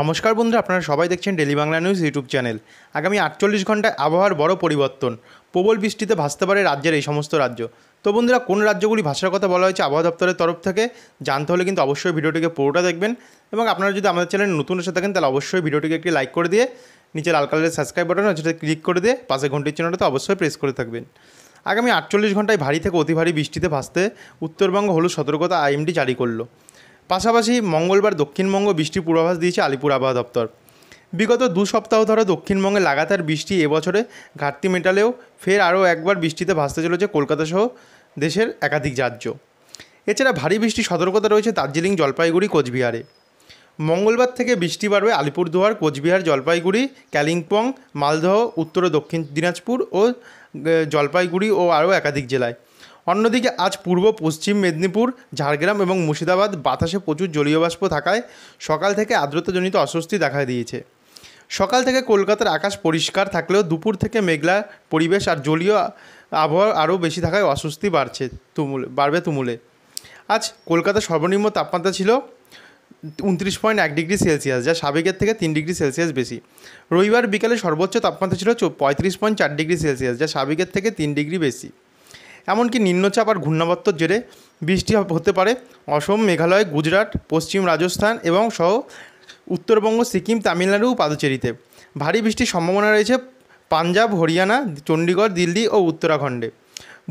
নমস্কার বন্ধুরা আপনারা সবাই দেখছেন daily Bangla news YouTube channel আগামী আটচল্লিশ ঘন্টায় আবহাওয়ার বড় পরিবর্তন প্রবল বৃষ্টিতে ভাসতে পারে রাজ্যের এই সমস্ত রাজ্য তো বন্ধুরা কোন রাজ্যগুলি ভাষার কথা বলা হয়েছে আবহাওয়া দপ্তরের তরফ থেকে জানতে হলে কিন্তু অবশ্যই ভিডিওটিকে পুরোটা দেখবেন এবং আপনারা যদি আমাদের চ্যানেল নতুন এসে থাকেন তাহলে অবশ্যই ভিডিওটিকে একটি লাইক করে দিয়ে নিচে লাল কালারের সাবস্ক্রাইব বাটন আছে সেটা ক্লিক করে দিয়ে পাশে ঘন্টির চিহ্নটা তো অবশ্যই প্রেস করে থাকবেন আগামী আটচল্লিশ ঘন্টায় ভারী থেকে অতি ভারী বৃষ্টিতে ভাসতে উত্তরবঙ্গ হলুদ সতর্কতা আইএমডি জারি করলো পাশাপাশি মঙ্গলবার দক্ষিণবঙ্গ বৃষ্টির পূর্বাভাস দিয়েছে আলিপুর আবহাওয়া দপ্তর বিগত দু সপ্তাহ ধরে দক্ষিণবঙ্গে লাগাতার বৃষ্টি এবছরে ঘাটতি মেটালেও ফের আরও একবার বৃষ্টিতে ভাসতে চলেছে কলকাতা সহ দেশের একাধিক রাজ্য এছাড়া ভারী বৃষ্টি সতর্কতা রয়েছে দার্জিলিং জলপাইগুড়ি কোচবিহারে মঙ্গলবার থেকে বৃষ্টি বাড়বে আলিপুরদুয়ার কোচবিহার জলপাইগুড়ি কালিম্পং মালদহ উত্তর ও দক্ষিণ দিনাজপুর ও জলপাইগুড়ি ও আরও একাধিক জেলায় অন্যদিকে আজ পূর্ব পশ্চিম মেদিনীপুর ঝাড়গ্রাম এবং মুর্শিদাবাদ বাতাসে প্রচুর জলীয় বাষ্প থাকায় সকাল থেকে আর্দ্রতাজনিত অস্বস্তি দেখা দিয়েছে সকাল থেকে কলকাতার আকাশ পরিষ্কার থাকলেও দুপুর থেকে মেঘলা পরিবেশ আর জলীয় আবহাওয়া আরও বেশি থাকায় অস্বস্তি বাড়ছে তুমুলে বাড়বে তুমুলে আজ কলকাতার সর্বনিম্ন তাপমাত্রা ছিল উনত্রিশ পয়েন্ট এক ডিগ্রি সেলসিয়াস যা সাবেকের থেকে তিন ডিগ্রি সেলসিয়াস বেশি রবিবার বিকালে সর্বোচ্চ তাপমাত্রা ছিল পঁয়ত্রিশ পয়েন্ট চার ডিগ্রি সেলসিয়াস যা সাবেকের থেকে তিন ডিগ্রি বেশি এমনকি নিম্নচাপ আর ঘূর্ণাবর্তর জেরে বৃষ্টি হতে পারে অসম মেঘালয় গুজরাট পশ্চিম রাজস্থান এবং সহ উত্তরবঙ্গ সিকিম তামিলনাড়ু পাদুচেরিতে ভারী বৃষ্টির সম্ভাবনা রয়েছে পাঞ্জাব হরিয়ানা চণ্ডীগড় দিল্লি ও উত্তরাখণ্ডে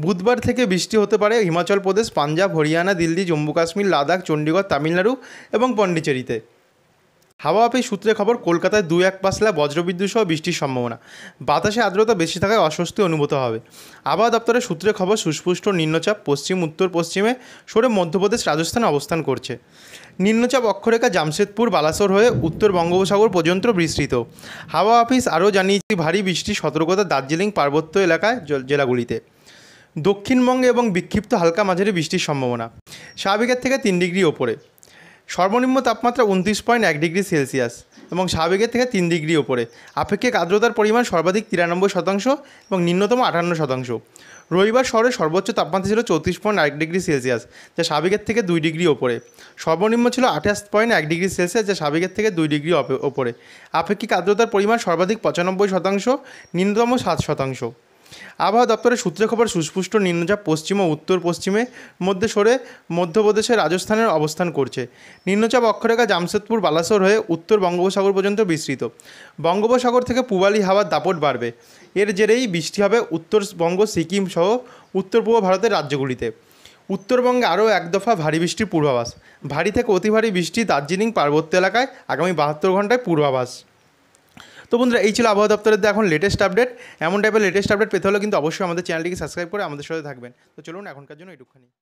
বুধবার থেকে বৃষ্টি হতে পারে হিমাচল প্রদেশ পাঞ্জাব হরিয়ানা দিল্লি জম্মু কাশ্মীর লাদাখ চণ্ডীগড় তামিলনাড়ু এবং পণ্ডিচেরিতে হাওয়া অফিস সূত্রে খবর কলকাতায় দু এক পাঁচলা বজ্রবিদ্যুৎ সহ বৃষ্টির সম্ভাবনা বাতাসে আর্দ্রতা বেশি থাকায় অস্বস্তি অনুভূত হবে আবহাওয়া দপ্তরের সূত্রে খবর সুস্পুষ্ট নিম্নচাপ পশ্চিম উত্তর পশ্চিমে সরে মধ্যপ্রদেশ রাজস্থানে অবস্থান করছে নিম্নচাপ অক্ষরেখা জামশেদপুর বালাসোর হয়ে উত্তর বঙ্গোপসাগর পর্যন্ত বিস্তৃত হাওয়া অফিস আরও জানিয়েছে ভারী বৃষ্টি সতর্কতা দার্জিলিং পার্বত্য এলাকায় জেলাগুলিতে দক্ষিণবঙ্গে এবং বিক্ষিপ্ত হালকা মাঝারি বৃষ্টির সম্ভাবনা স্বাভাবিকের থেকে তিন ডিগ্রি ওপরে সর্বনিম্ন তাপমাত্রা উনত্রিশ পয়েন্ট এক ডিগ্রি সেলসিয়াস এবং স্বাভাবিকের থেকে তিন ডিগ্রি ওপরে আপেক্ষিক আর্দ্রতার পরিমাণ সর্বাধিক তিরানব্বই শতাংশ এবং নিম্নতম আটান্ন শতাংশ রবিবার শহরের সর্বোচ্চ তাপমাত্রা ছিল চৌত্রিশ পয়েন্ট এক ডিগ্রি সেলসিয়াস যা স্বাভাবিকের থেকে দুই ডিগ্রি ওপরে সর্বনিম্ন ছিল আঠাশ পয়েন্ট এক ডিগ্রি সেলসিয়াস যা স্বাভাবিকের থেকে দুই ডিগ্রি ওপরে আপেক্ষিক আর্দ্রতার পরিমাণ সর্বাধিক পঁচানব্বই শতাংশ নিম্নতম সাত শতাংশ আবহাওয়া দপ্তরের সূত্রে খবর সুস্পুষ্ট নিম্নচাপ পশ্চিম ও উত্তর পশ্চিমে মধ্যে সরে মধ্যপ্রদেশের রাজস্থানের অবস্থান করছে নিম্নচাপ অক্ষরেখা জামশেদপুর বালাসোর হয়ে উত্তর বঙ্গোপসাগর পর্যন্ত বিস্তৃত বঙ্গোপসাগর থেকে পূবালি হাওয়ার দাপট বাড়বে এর জেরেই বৃষ্টি হবে উত্তরবঙ্গ সিকিম সহ উত্তর পূর্ব ভারতের রাজ্যগুলিতে উত্তরবঙ্গে আরও এক দফা ভারী বৃষ্টির পূর্বাভাস ভারী থেকে অতি ভারী বৃষ্টি দার্জিলিং পার্বত্য এলাকায় আগামী বাহাত্তর ঘন্টায় পূর্বাভাস তো বন্ধুরা এই ছিল আবহাওয়া দপ্তরের এখন লেটেস্ট আপডেট এমন টাইপের লেটেস্ট আপডেট পেতে হলে কিন্তু অবশ্যই আমাদের চ্যানেলটিকে সাবস্ক্রাইব করে আমাদের সাথে থাকবেন তো চলুন এখনকার জন্য এটুখানি